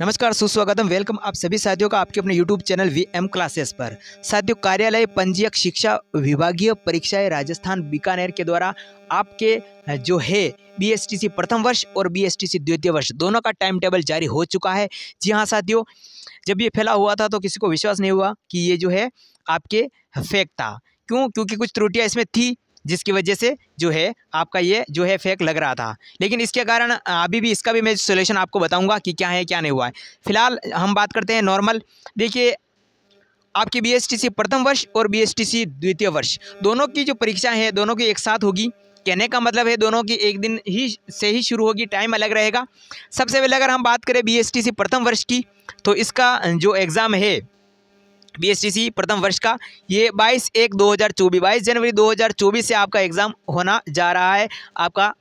नमस्कार सुस्वागतम वेलकम आप सभी साथियों का आपके अपने YouTube channel V M classes पर साथियों कार्यालय पंजीयक शिक्षा विभागीय परीक्षाएं राजस्थान बीकानेर के द्वारा आपके जो है बीएसटीसी प्रथम वर्ष और बीएसटीसी द्वितीय वर्ष दोनों का टाइम टेबल जारी हो चुका है जी हाँ साथियों जब ये फैला हुआ था तो किसी को विश्वास नहीं हुआ कि ये जो है आपके फेक था क्यों क्योंकि कुछ त्रुटियाँ इसमें थी जिसकी वजह से जो है आपका ये जो है फेक लग रहा था लेकिन इसके कारण अभी भी इसका भी मैं सोल्यूशन आपको बताऊँगा कि क्या है क्या नहीं हुआ है फिलहाल हम बात करते हैं नॉर्मल देखिए आपकी बीएसटीसी प्रथम वर्ष और बीएसटीसी द्वितीय वर्ष दोनों की जो परीक्षा है दोनों की एक साथ होगी कहने का मतलब है दोनों की एक दिन ही से ही शुरू होगी टाइम अलग रहेगा सबसे पहले अगर हम बात करें बीएसटीसी प्रथम वर्ष की तो इसका जो एग्ज़ाम है बी प्रथम वर्ष का ये 22 एक 2024 22 जनवरी 2024 से आपका एग्ज़ाम होना जा रहा है आपका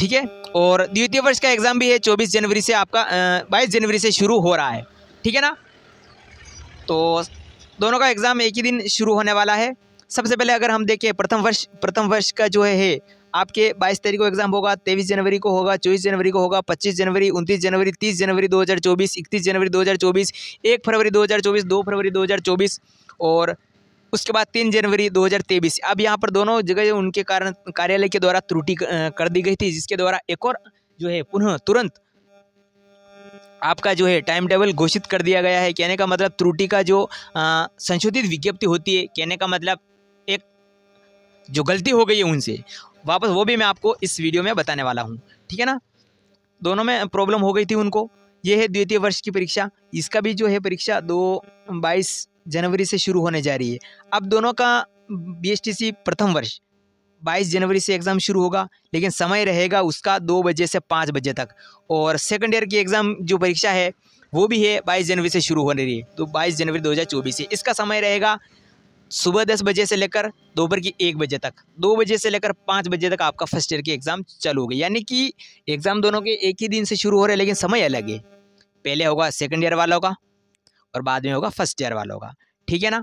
ठीक है और द्वितीय वर्ष का एग्ज़ाम भी है 24 जनवरी से आपका बाईस जनवरी से शुरू हो रहा है ठीक है ना तो दोनों का एग्ज़ाम एक ही दिन शुरू होने वाला है सबसे पहले अगर हम देखें प्रथम वर्ष प्रथम वर्ष का जो है आपके 22 तारीख को एग्जाम होगा 23 जनवरी को होगा 24 जनवरी को होगा 25 जनवरी 29 जनवरी 30 जनवरी 2024 31 जनवरी 2024 1 फरवरी 2024 2 फरवरी 2024 और उसके बाद तीन जनवरी 2023 अब यहाँ पर दोनों जगह उनके कारण कार्यालय के द्वारा त्रुटि कर दी गई थी जिसके द्वारा एक और जो है पुनः तुरंत आपका जो है टाइम टेबल घोषित कर दिया गया है कहने का मतलब त्रुटि का जो संशोधित विज्ञप्ति होती है कहने का मतलब जो गलती हो गई है उनसे वापस वो भी मैं आपको इस वीडियो में बताने वाला हूँ ठीक है ना दोनों में प्रॉब्लम हो गई थी उनको ये है द्वितीय वर्ष की परीक्षा इसका भी जो है परीक्षा दो बाईस जनवरी से शुरू होने जा रही है अब दोनों का बी प्रथम वर्ष 22 जनवरी से एग्ज़ाम शुरू होगा लेकिन समय रहेगा उसका दो बजे से पाँच बजे तक और सेकेंड ईयर की एग्ज़ाम जो परीक्षा है वो भी है 22 जनवरी से शुरू होने रही है तो 22 जनवरी 2024 से इसका समय रहेगा सुबह दस बजे से लेकर दोपहर की एक बजे तक दो बजे से लेकर पाँच बजे तक आपका फर्स्ट ईयर की एग्ज़ाम चालू होगी यानी कि एग्ज़ाम दोनों के एक ही दिन से शुरू हो रहे हैं लेकिन समय अलग है पहले होगा सेकेंड ईयर वालों का और बाद में होगा फर्स्ट ईयर वालों का ठीक है ना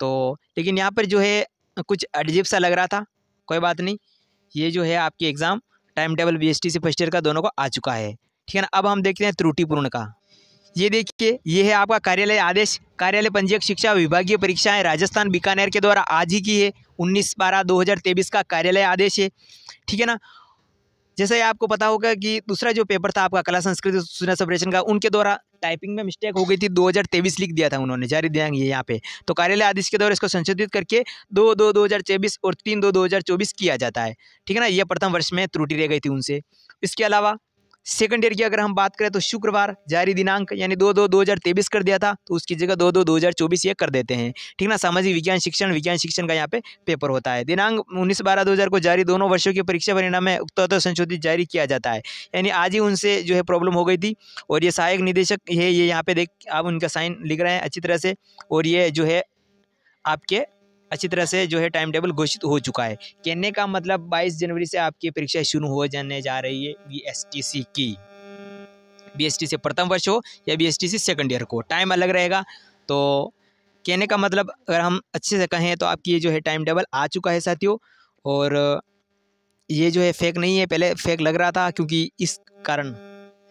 तो लेकिन यहाँ पर जो है कुछ अजीब सा लग रहा था कोई बात नहीं ये जो है आपकी एग्ज़ाम टाइम टेबल बी से फर्स्ट ईयर का दोनों को आ चुका है ठीक है ना अब हम देखते हैं त्रुटिपूर्ण का ये देखिए ये है आपका कार्यालय आदेश कार्यालय पंजीयक शिक्षा विभागीय परीक्षाएं राजस्थान बीकानेर के द्वारा आज ही की है उन्नीस बारह दो हज़ार तेईस का कार्यालय आदेश है ठीक है ना जैसे आपको पता होगा कि दूसरा जो पेपर था आपका कला संस्कृति सूचना संप्रेषण का उनके द्वारा टाइपिंग में मिस्टेक हो गई थी तेईस लिख दिया था उन्होंने जारी ये यहाँ पे तो कार्यालय आदेश के द्वारा इसको संशोधित करके दो दो दो हज़ार चौबीस और तीन दो दो हज़ार चौबीस किया जाता है ठीक है ना ये प्रथम वर्ष में त्रुटि रह गई थी उनसे इसके अलावा सेकंड ईयर की अगर हम बात करें तो शुक्रवार जारी दिनांक यानी दो दो दो हज़ार तेईस कर दिया था तो उसकी जगह दो दो दो हज़ार चौबीस ये कर देते हैं ठीक ना सामाजिक विज्ञान शिक्षण विज्ञान शिक्षण का यहाँ पे पेपर होता है दिनांक उन्नीस बारह दो हज़ार को जारी दोनों वर्षों के परीक्षा परिणाम में उक्त संशोधित जारी किया जाता है यानी आज ही उनसे जो है प्रॉब्लम हो गई थी और ये सहायक निदेशक है ये यहाँ पे देख आप उनका साइन लिख रहे हैं अच्छी तरह से और ये जो है आपके अच्छी तरह से जो है टाइम टेबल घोषित हो चुका है कहने का मतलब बाईस जनवरी से आपकी परीक्षा शुरू हो जाने जा रही है बी की बी से प्रथम वर्ष हो या बी सी सेकेंड ईयर को टाइम अलग रहेगा तो कहने का मतलब अगर हम अच्छे से कहें तो आपकी ये जो है टाइम टेबल आ चुका है साथियों और ये जो है फेक नहीं है पहले फेक लग रहा था क्योंकि इस कारण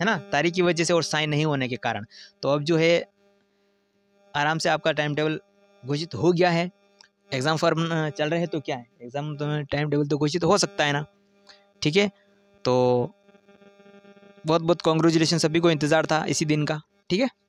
है ना तारीख की वजह से और साइन नहीं होने के कारण तो अब जो है आराम से आपका टाइम टेबल घोषित हो गया है एग्ज़ाम फॉर्म चल रहे हैं तो क्या है एग्ज़ाम तो टाइम टेबल तो घोषित तो हो सकता है ना ठीक है तो बहुत बहुत कॉन्ग्रेचुलेसन सभी को इंतज़ार था इसी दिन का ठीक है